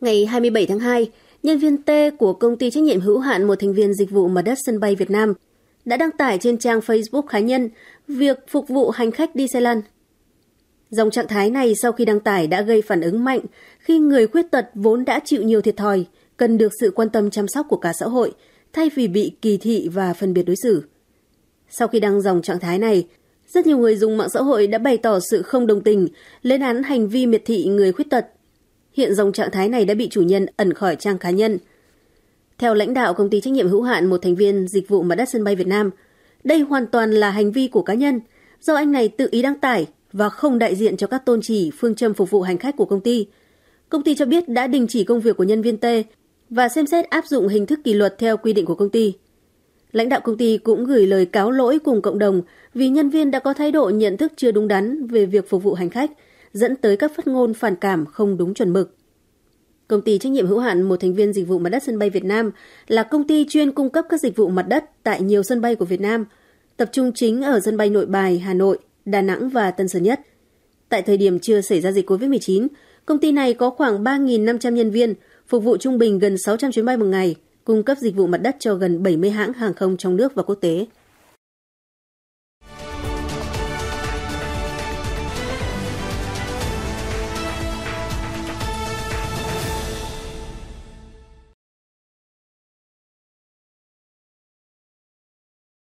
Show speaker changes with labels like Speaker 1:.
Speaker 1: ngày 27 tháng 2, nhân viên T của công ty trách nhiệm hữu hạn một thành viên dịch vụ mặt đất sân bay Việt Nam đã đăng tải trên trang Facebook cá nhân việc phục vụ hành khách đi xe lăn. Dòng trạng thái này sau khi đăng tải đã gây phản ứng mạnh khi người khuyết tật vốn đã chịu nhiều thiệt thòi, cần được sự quan tâm chăm sóc của cả xã hội, thay vì bị kỳ thị và phân biệt đối xử. Sau khi đăng dòng trạng thái này, rất nhiều người dùng mạng xã hội đã bày tỏ sự không đồng tình, lên án hành vi miệt thị người khuyết tật Hiện dòng trạng thái này đã bị chủ nhân ẩn khỏi trang cá nhân. Theo lãnh đạo công ty trách nhiệm hữu hạn một thành viên dịch vụ mặt đất sân bay Việt Nam, đây hoàn toàn là hành vi của cá nhân do anh này tự ý đăng tải và không đại diện cho các tôn chỉ phương châm phục vụ hành khách của công ty. Công ty cho biết đã đình chỉ công việc của nhân viên T và xem xét áp dụng hình thức kỷ luật theo quy định của công ty. Lãnh đạo công ty cũng gửi lời cáo lỗi cùng cộng đồng vì nhân viên đã có thái độ nhận thức chưa đúng đắn về việc phục vụ hành khách – dẫn tới các phát ngôn phản cảm không đúng chuẩn mực. Công ty trách nhiệm hữu hạn một thành viên dịch vụ mặt đất sân bay Việt Nam là công ty chuyên cung cấp các dịch vụ mặt đất tại nhiều sân bay của Việt Nam, tập trung chính ở sân bay Nội Bài, Hà Nội, Đà Nẵng và Tân Sơn Nhất. Tại thời điểm chưa xảy ra dịch COVID-19, công ty này có khoảng 3.500 nhân viên, phục vụ trung bình gần 600 chuyến bay một ngày, cung cấp dịch vụ mặt đất cho gần 70 hãng hàng không trong nước và quốc tế.